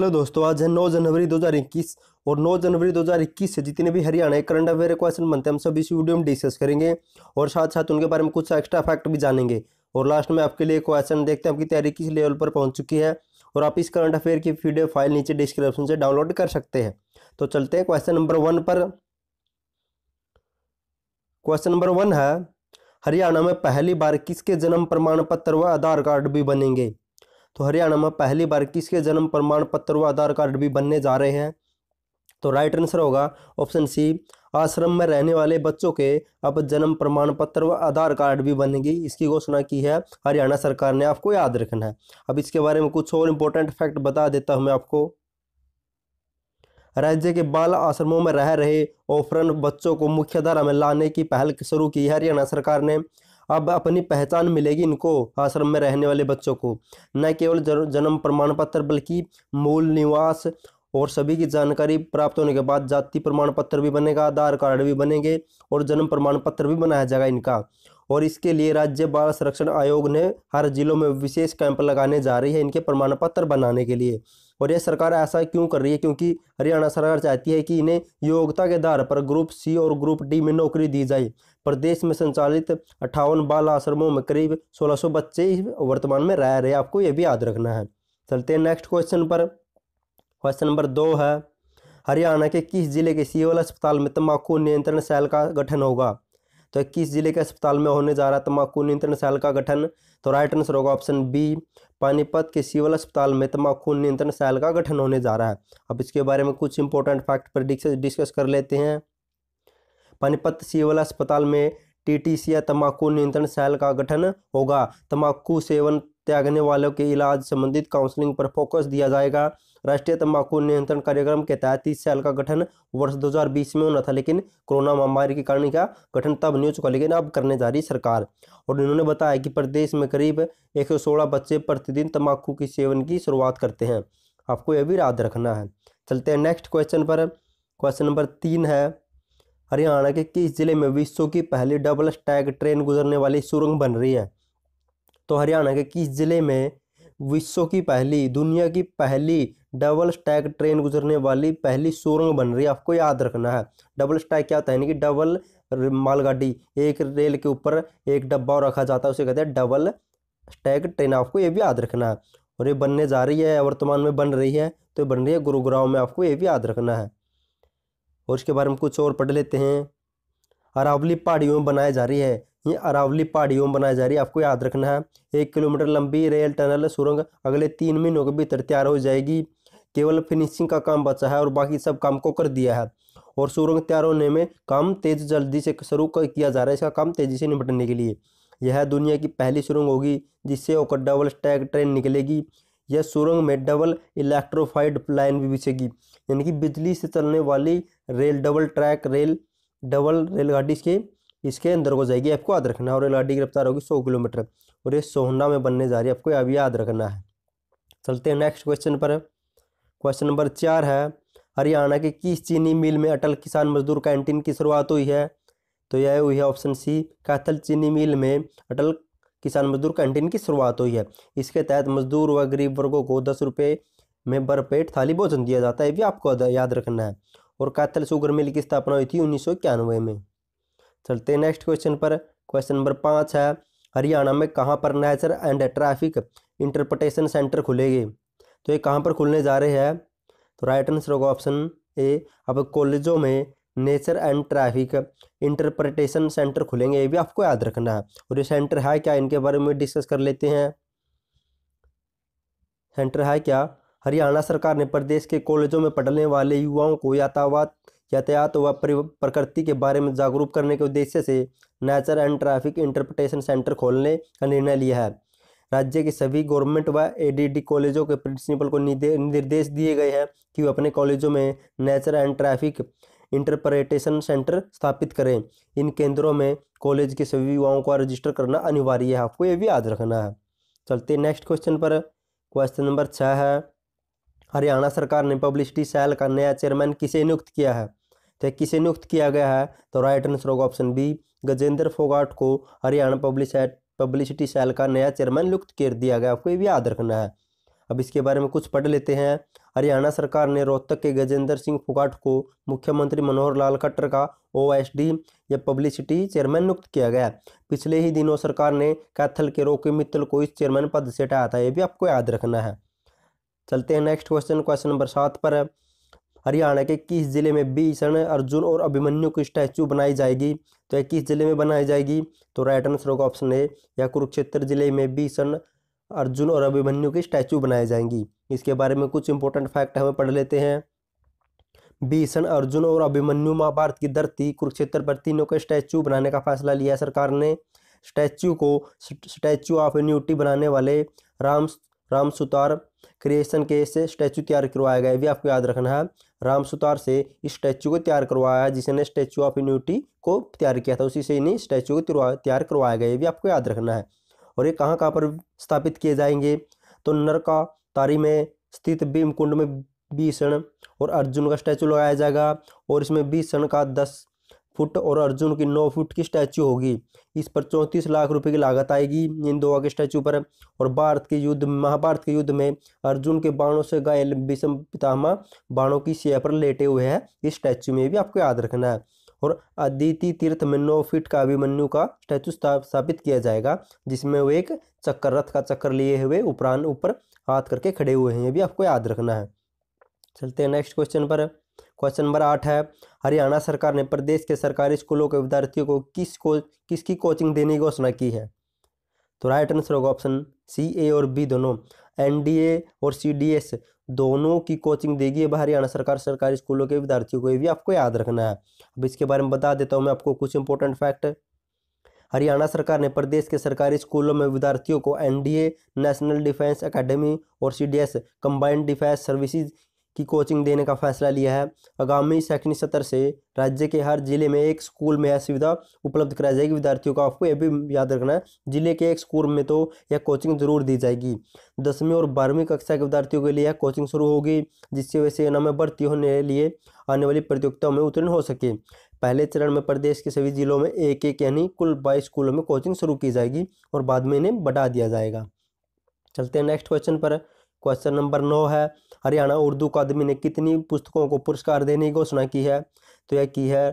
hello दोस्तों आज है 9 जनवरी 2021 और 9 जनवरी 2021 से जितने भी हरियाणा करंट अफेयर क्वेश्चन बनते हैं हम सब इस वीडियो में डिस्कस करेंगे और साथ साथ उनके बारे में कुछ एक्स्ट्रा फैक्ट भी जानेंगे और लास्ट में आपके लिए क्वेश्चन देखते हैं आपकी तैयारी किस लेवल पर पहुंच चुकी है और आप इस करंट अफेयर की वीडियो फाइल नीचे डिस्क्रिप्शन से डाउनलोड कर सकते हैं तो चलते हैं क्वेश्चन नंबर वन पर क्वेश्चन नंबर वन है हरियाणा में पहली बार किसके जन्म प्रमाण पत्र व आधार कार्ड भी बनेंगे तो हरियाणा में पहली बार किसके जन्म प्रमाण पत्र व आधार कार्ड भी बनने जा रहे हैं तो राइट आंसर होगा ऑप्शन सी आश्रम में रहने वाले बच्चों के अब जन्म प्रमाण पत्र व आधार कार्ड भी बनेगी इसकी घोषणा की है हरियाणा सरकार ने आपको याद रखना है अब इसके बारे में कुछ और इम्पोर्टेंट फैक्ट बता देता हूँ मैं आपको राज्य के बाल आश्रमों में रह रहे ऑफरन बच्चों को मुख्यधारा में लाने की पहल शुरू की है हरियाणा सरकार ने अब अपनी पहचान मिलेगी इनको आश्रम में रहने वाले बच्चों को न केवल जन्म प्रमाण पत्र बल्कि मूल निवास और सभी की जानकारी प्राप्त होने के बाद जाति प्रमाण पत्र भी बनेगा आधार कार्ड भी बनेंगे और जन्म प्रमाण पत्र भी बनाया जाएगा इनका और इसके लिए राज्य बाल संरक्षण आयोग ने हर जिलों में विशेष कैंप लगाने जा रही है इनके प्रमाण पत्र बनाने के लिए और यह सरकार ऐसा क्यों कर रही है क्योंकि हरियाणा सरकार चाहती है कि इन्हें योग्यता के आधार पर ग्रुप सी और ग्रुप डी में नौकरी दी जाए प्रदेश में संचालित अट्ठावन बाल आश्रमों में करीब 1600 बच्चे वर्तमान में रह रहे आपको ये भी याद रखना है चलते हैं नेक्स्ट क्वेश्चन पर क्वेश्चन नंबर दो है हरियाणा के किस जिले के सिविल अस्पताल में तम्बाकू नियंत्रण सेल का गठन होगा तो किस जिले के अस्पताल में होने जा रहा है तम्बाकू नियंत्रण सेल का गठन तो राइट आंसर होगा ऑप्शन बी पानीपत के सिविल अस्पताल में तम्बाकू नियंत्रण सेल का गठन होने जा रहा है अब इसके बारे में कुछ इंपॉर्टेंट फैक्ट पर डिस्कस कर लेते हैं पानीपत सिविल अस्पताल में टीटीसी या तंबाकू नियंत्रण सेल का गठन होगा तंबाकू सेवन त्यागने वालों के इलाज संबंधित काउंसलिंग पर फोकस दिया जाएगा राष्ट्रीय तंबाकू नियंत्रण कार्यक्रम के तहत इस सेल का गठन वर्ष 2020 में होना था लेकिन कोरोना महामारी के कारण का गठन तब नहीं हो चुका लेकिन अब करने जा रही सरकार और इन्होंने बताया कि प्रदेश में करीब सोलह बच्चे प्रतिदिन तंबाकू के सेवन की शुरुआत करते हैं आपको यह भी याद रखना है चलते हैं नेक्स्ट क्वेश्चन पर क्वेश्चन नंबर तीन है हरियाणा के किस जिले में विश्व की पहली डबल स्टैक ट्रेन गुजरने वाली सुरंग बन रही है तो हरियाणा के किस जिले में विश्व की पहली दुनिया की पहली डबल स्टैक ट्रेन गुजरने वाली पहली सुरंग बन रही है आपको याद रखना है डबल स्टैक क्या होता है यानी कि डबल मालगाड़ी एक रेल के ऊपर एक डब्बा रखा जाता है उसे कहते हैं डबल स्टैक ट्रेन आपको ये भी याद रखना है और ये बनने जा रही है वर्तमान में बन रही है तो ये बन रही है गुरुग्राम में आपको ये भी याद रखना है और इसके बारे में कुछ और पढ़ लेते हैं अरावली पहाड़ियों में बनाई जा रही है ये अरावली पहाड़ियों में बनाई जा रही है आपको याद रखना है एक किलोमीटर लंबी रेल टनल सुरंग अगले तीन महीनों के भीतर तैयार हो जाएगी केवल फिनिशिंग का काम बचा है और बाकी सब काम को कर दिया है और सुरंग तैयार होने में काम तेज जल्दी से शुरू किया जा रहा है इसका काम तेजी से निपटने के लिए यह दुनिया की पहली सुरंग होगी जिससे होकर डबल स्टैक ट्रेन निकलेगी यह सुरंग में डबल इलेक्ट्रोफाइड लाइन भी बिछेगी यानी कि बिजली से चलने वाली rail double track rail double रेलगाड़ी इसके इसके अंदर को जाएगी आपको याद रखना और रेलगाड़ी की रफ्तार होगी सौ किलोमीटर और ये सोहना में बनने जा रही है आपको अभी याद रखना है चलते हैं नेक्स्ट क्वेश्चन पर क्वेश्चन नंबर चार है हरियाणा के किस चीनी मिल में अटल किसान मजदूर कैंटीन की शुरुआत हुई है तो यह हुई है ऑप्शन सी कैथल चीनी मिल में अटल किसान मजदूर कैंटीन की शुरुआत हुई है इसके तहत मजदूर व गरीब वर्गों को दस रुपये में बरपेट थाली भोजन दिया जाता है भी आपको याद रखना है और कैथल शुगर मिल की स्थापना हुई थी उन्नीस में चलते नेक्स्ट क्वेश्चन पर क्वेश्चन नंबर पाँच है हरियाणा में कहाँ पर nature and traffic interpretation centre खुलेंगे तो ये कहाँ पर खुलने जा रहे हैं तो राइट आंसर होगा ऑप्शन ए अब कॉलेजों में nature and traffic interpretation centre खुलेंगे ये भी आपको याद रखना है और ये सेंटर है क्या इनके बारे में डिस्कस कर लेते हैं सेंटर है क्या हरियाणा सरकार ने प्रदेश के कॉलेजों में पढ़ने वाले युवाओं को यातायात यातायात व प्रकृति के बारे में जागरूक करने के उद्देश्य से nature and traffic interpretation centre खोलने का निर्णय लिया है राज्य के सभी गवर्नमेंट व एडीडी कॉलेजों के प्रिंसिपल को निर्देश दिए गए हैं कि वे अपने कॉलेजों में nature and traffic interpretation centre स्थापित करें इन केंद्रों में कॉलेज के सभी युवाओं को रजिस्टर करना अनिवार्य है आपको ये भी याद रखना है चलते नेक्स्ट क्वेश्चन पर क्वेश्चन नंबर छः है हरियाणा सरकार ने पब्लिसिटी सेल का नया चेयरमैन किसे नियुक्त किया है तो किसे नियुक्त किया गया है तो राइट आंसर होगा ऑप्शन बी गजेंद्र फोगाट को हरियाणा पब्लिस पब्लिसिटी सेल का नया चेयरमैन नियुक्त कर दिया गया आपको ये भी याद रखना है अब इसके बारे में कुछ पढ़ लेते हैं हरियाणा सरकार ने रोहतक के गजेंद्र सिंह फुकाट को मुख्यमंत्री मनोहर लाल खट्टर का ओ एस डी या पब्लिसिटी चेयरमैन नियुक्त किया गया पिछले ही दिनों सरकार ने कैथल के रोके मित्तल को इस चेयरमैन पद से हटाया था ये भी आपको याद रखना है चलते हैं नेक्स्ट क्वेश्चन क्वेश्चन नंबर सात पर हरियाणा के किस जिले में भीषण अर्जुन और अभिमन्यु की स्टैचू बनाई जाएगी तो यह किस जिले में बनाई जाएगी तो राइट आंसर होगा ऑप्शन ए या कुरुक्षेत्र जिले में भीषण अर्जुन और अभिमन्यु की स्टैचू बनाई जाएंगी इसके बारे में कुछ इंपॉर्टेंट फैक्ट हमें पढ़ लेते हैं भीषण अर्जुन और अभिमन्यु महाभारत की धरती कुरुक्षेत्र पर तीनों के स्टैचू बनाने का फैसला लिया सरकार ने स्टैचू को स्टैचू ऑफ यूनिटी बनाने वाले राम राम सुतार क्रिएशन के से स्टैचू तैयार करवाया गया भी आपको याद रखना है राम सुतार से इस स्टैचू को तैयार करवाया जिसने स्टैचू ऑफ यूनिटी को तैयार किया था उसी से इन्हें स्टैचू को तैयार करवाया गया ये भी आपको याद रखना है और ये कहाँ कहाँ पर स्थापित किए जाएंगे तो नरका तारी में स्थित भीमकुंड में भीषण और अर्जुन का स्टैचू लगाया जाएगा और इसमें भीषण का दस फुट और अर्जुन की नौ फुट की स्टैचू होगी इस पर चौंतीस लाख रुपए की लागत आएगी इन दो के स्टैचू पर और भारत के युद्ध महाभारत के युद्ध में अर्जुन के बाणों से घायल विषम पितामा बाणों की सिया पर लेटे हुए हैं इस स्टैचू में भी आपको याद रखना है और अदिति तीर्थ में नौ फीट का अभिमन्यु का स्टैचू स्थापित किया जाएगा जिसमें वो एक चक्कर रथ का चक्कर लिए हुए उपरान ऊपर हाथ करके खड़े हुए हैं ये भी आपको याद रखना है चलते हैं नेक्स्ट क्वेश्चन पर क्वेश्चन नंबर आठ है हरियाणा सरकार ने प्रदेश के सरकारी स्कूलों के विद्यार्थियों को किस को किसकी कोचिंग देने की घोषणा की है तो राइट आंसर होगा ऑप्शन सी ए और बी दोनों एनडीए और सीडीएस दोनों की कोचिंग देगी अब हरियाणा सरकार सरकारी स्कूलों के विद्यार्थियों को ये भी आपको याद रखना है अब इसके बारे में बता देता हूँ मैं आपको कुछ इंपॉर्टेंट फैक्ट हरियाणा सरकार ने प्रदेश के सरकारी स्कूलों में विद्यार्थियों को एनडीए नेशनल डिफेंस एकेडमी और सीडीएस कंबाइंड डिफेंस सर्विसेज की कोचिंग देने का फैसला लिया है आगामी शैक्षणिक सत्र से राज्य के हर जिले में एक स्कूल में यह सुविधा उपलब्ध कराई जाएगी विद्यार्थियों को आपको यह भी याद रखना है जिले के एक स्कूल में तो यह कोचिंग जरूर दी जाएगी दसवीं और बारहवीं कक्षा के विद्यार्थियों के लिए यह कोचिंग शुरू होगी जिससे वे सेना में भर्ती होने लिए आने वाली प्रतियोगिताओं में उत्तीर्ण हो सके पहले चरण में प्रदेश के सभी जिलों में एक एक यानी कुल बाईस स्कूलों में कोचिंग शुरू की जाएगी और बाद में इन्हें बढ़ा दिया जाएगा चलते हैं नेक्स्ट क्वेश्चन पर क्वेश्चन नंबर नौ है हरियाणा उर्दू अकादमी ने कितनी पुस्तकों को पुरस्कार देने की घोषणा की है तो यह की है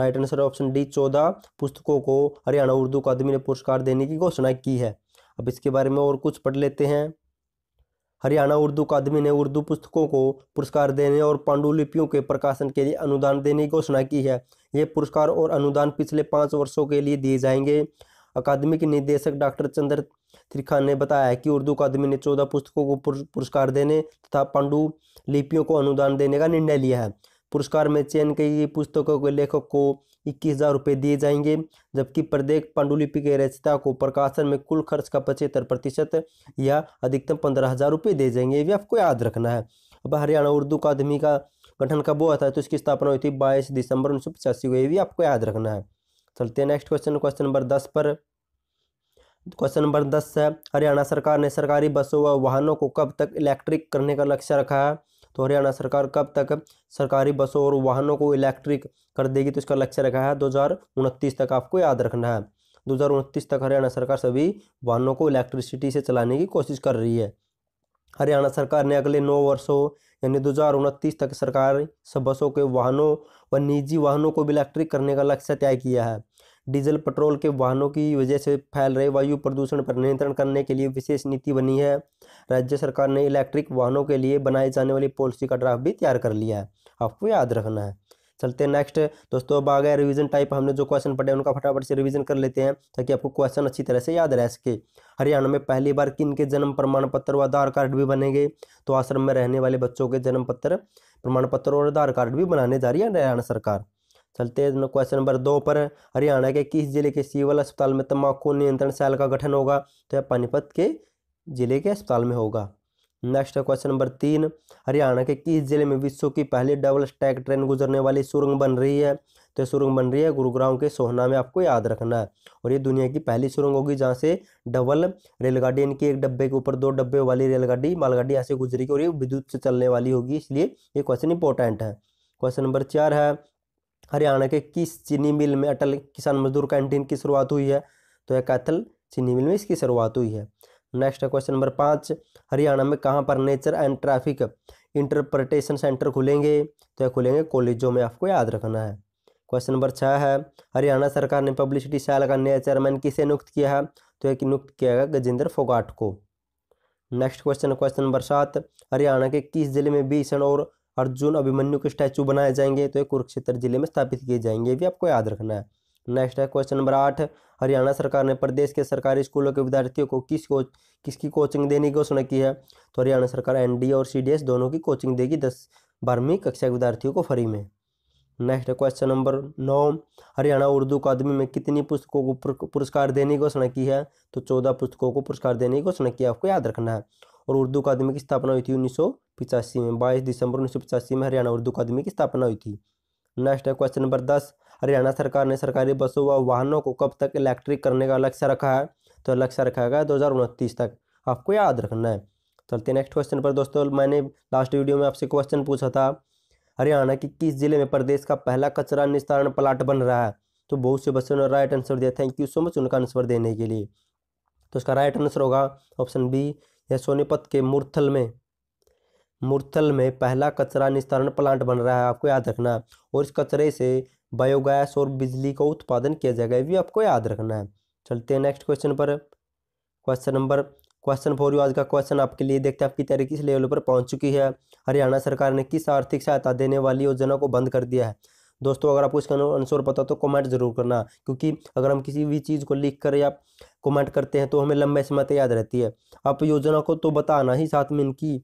राइट आंसर ऑप्शन डी चौदह पुस्तकों को हरियाणा उर्दू अकादमी ने पुरस्कार देने की घोषणा की है अब इसके बारे में और कुछ पढ़ लेते हैं हरियाणा उर्दू अकादमी ने उर्दू पुस्तकों को पुरस्कार देने और पांडुलिपियों के प्रकाशन के लिए अनुदान देने की घोषणा की है ये पुरस्कार और अनुदान पिछले पाँच वर्षों के लिए दिए जाएंगे अकादमी के निदेशक डॉक्टर चंद्र त्रिखा ने बताया कि उर्दू अकादमी ने चौदह पुस्तकों को पुरस्कार देने तथा पांडु लिपियों को अनुदान देने का निर्णय लिया है पुरस्कार में चयन की गई पुस्तकों के लेखक को इक्कीस हज़ार रुपये दिए जाएंगे जबकि प्रत्येक पांडुलिपि के रचिता को प्रकाशन में कुल खर्च का पचहत्तर प्रतिशत या अधिकतम पंद्रह हज़ार रुपये दिए जाएंगे ये आपको याद रखना है अब हरियाणा उर्दू अकादमी का गठन कब हुआ था तो इसकी स्थापना हुई थी बाईस दिसंबर उन्नीस सौ पचासी को ये भी आपको याद रखना है चलते हैं नेक्स्ट क्वेश्चन क्वेश्चन नंबर दस पर क्वेश्चन नंबर दस है हरियाणा सरकार ने सरकारी बसों व वाहनों को कब तक इलेक्ट्रिक करने का लक्ष्य रखा है तो हरियाणा सरकार कब तक सरकारी बसों और वाहनों को इलेक्ट्रिक कर देगी तो इसका लक्ष्य रखा है दो तक आपको याद रखना है दो तक हरियाणा सरकार सभी वाहनों को इलेक्ट्रिसिटी से चलाने की कोशिश कर रही है हरियाणा सरकार ने अगले नौ वर्षों यानी दो हज़ार उनतीस तक सरकार बसों के वाहनों व निजी वाहनों को भी इलेक्ट्रिक करने का लक्ष्य तय किया है डीजल पेट्रोल के वाहनों की वजह से फैल रहे वायु प्रदूषण पर नियंत्रण करने के लिए विशेष नीति बनी है राज्य सरकार ने इलेक्ट्रिक वाहनों के लिए बनाई जाने वाली पॉलिसी का ड्राफ्ट भी तैयार कर लिया है आपको याद रखना है चलते हैं नेक्स्ट दोस्तों अब आ गया रिवीजन टाइप हमने जो क्वेश्चन पढ़े उनका फटाफट से रिवीजन कर लेते हैं ताकि आपको क्वेश्चन अच्छी तरह से याद रह सके हरियाणा में पहली बार किन के जन्म प्रमाण पत्र व आधार कार्ड भी बनेंगे तो आश्रम में रहने वाले बच्चों के जन्म पत्र प्रमाण पत्र और आधार कार्ड भी बनाने जा रही है हरियाणा सरकार चलते हैं क्वेश्चन नंबर दो पर हरियाणा के किस जिले के सिविल अस्पताल में तम्बाकू नियंत्रण सेल का गठन होगा तो यह पानीपत के जिले के अस्पताल में होगा नेक्स्ट क्वेश्चन नंबर तीन हरियाणा के किस जिले में विश्व की पहली डबल स्टैक ट्रेन गुजरने वाली सुरंग बन रही है तो सुरंग बन रही है गुरुग्राम के सोहना में आपको याद रखना है और ये दुनिया की पहली सुरंग होगी जहाँ से डबल रेलगाड़ी इनकी एक डब्बे के ऊपर दो डब्बे वाली रेलगाड़ी मालगाड़ी यहाँ से गुजरेगी और ये विद्युत से चलने वाली होगी इसलिए ये क्वेश्चन इंपॉर्टेंट है क्वेश्चन नंबर चार है हरियाणा के किस चीनी मिल में अटल किसान मजदूर कैंटीन की शुरुआत हुई है तो यह कैथल चीनी मिल में इसकी शुरुआत हुई है नेक्स्ट है क्वेश्चन नंबर पाँच हरियाणा में कहाँ पर nature and traffic interpretation centre खुलेंगे तो यह खुलेंगे कॉलेजों में आपको याद रखना है क्वेश्चन नंबर छः है हरियाणा सरकार ने पब्लिसिटी सेल का नया चेयरमैन किसे नियुक्त किया है तो एक नियुक्त किया गया गजेंद्र फोगाट को नेक्स्ट क्वेश्चन क्वेश्चन नंबर सात हरियाणा के किस जिले में भीषण और अर्जुन अभिमन्यु के स्टैचू बनाए जाएंगे तो ये कुरुक्षेत्र जिले में स्थापित किए जाएंगे भी आपको याद रखना है नेक्स्ट है क्वेश्चन नंबर आठ हरियाणा सरकार ने प्रदेश के सरकारी स्कूलों के विद्यार्थियों को किस को किसकी कोचिंग देने की घोषणा की है तो हरियाणा सरकार एनडीए और सी दोनों की कोचिंग देगी दस बारहवीं कक्षा के विद्यार्थियों को फ्री में नेक्स्ट क्वेश्चन नंबर नौ हरियाणा उर्दू अकादमी में कितनी पुस्तकों को पुरस्कार देने की घोषणा की है तो चौदह पुस्तकों को पुरस्कार देने की घोषणा की आपको याद रखना है और उर्दू अकादमी की स्थापना हुई थी उन्नीस में बाईस दिसंबर उन्नीस में हरियाणा उर्दू अकादमी की स्थापना हुई थी नेक्स्ट है क्वेश्चन नंबर दस हरियाणा सरकार ने सरकारी बसों व वाहनों को कब तक इलेक्ट्रिक करने का लक्ष्य रखा है तो लक्ष्य रखा गया दो तक आपको याद रखना है चलते नेक्स्ट क्वेश्चन पर दोस्तों मैंने लास्ट वीडियो में आपसे क्वेश्चन पूछा था हरियाणा के किस जिले में प्रदेश का पहला कचरा निस्तारण प्लाट बन रहा है तो बहुत से बच्चों ने राइट आंसर दिया थैंक यू सो मच उनका आंसर देने के लिए तो उसका राइट आंसर होगा ऑप्शन बी यह सोनीपत के मुरथल में मुरथल में पहला कचरा निस्तारण प्लांट बन रहा है आपको याद रखना और इस कचरे से बायोगैस और बिजली का उत्पादन किया जाएगा ये भी आपको याद रखना है चलते हैं नेक्स्ट क्वेश्चन पर question number question for you आज का क्वेश्चन आपके लिए देखते हैं आपकी तैयारी किस लेवल पर पहुंच चुकी है हरियाणा सरकार ने किस आर्थिक सहायता देने वाली योजना को बंद कर दिया है दोस्तों अगर आपको इसका आंसर पता तो कमेंट जरूर करना क्योंकि अगर हम किसी भी चीज़ को लिख कर या कमेंट करते हैं तो हमें लंबे समय तक याद रहती है आप योजना को तो बताना ही साथ में इनकी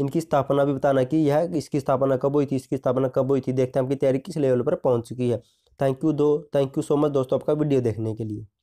इनकी स्थापना भी बताना कि यह इसकी स्थापना कब हुई थी इसकी स्थापना कब हुई थी देखते हैं आपकी तैयारी किस लेवल पर पहुंच चुकी है थैंक यू दो थैंक यू सो मच दोस्तों आपका वीडियो देखने के लिए